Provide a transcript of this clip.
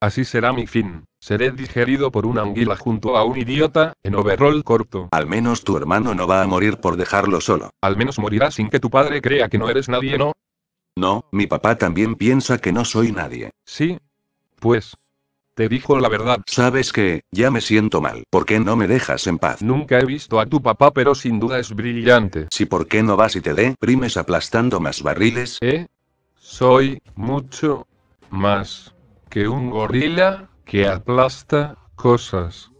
Así será mi fin. Seré digerido por una anguila junto a un idiota, en overroll corto. Al menos tu hermano no va a morir por dejarlo solo. Al menos morirá sin que tu padre crea que no eres nadie, ¿no? No, mi papá también piensa que no soy nadie. Sí. Pues. Te dijo la verdad. Sabes que, ya me siento mal. ¿Por qué no me dejas en paz? Nunca he visto a tu papá, pero sin duda es brillante. Si por qué no vas y te deprimes aplastando más barriles. ¿Eh? Soy, mucho, más que un gorila que aplasta cosas.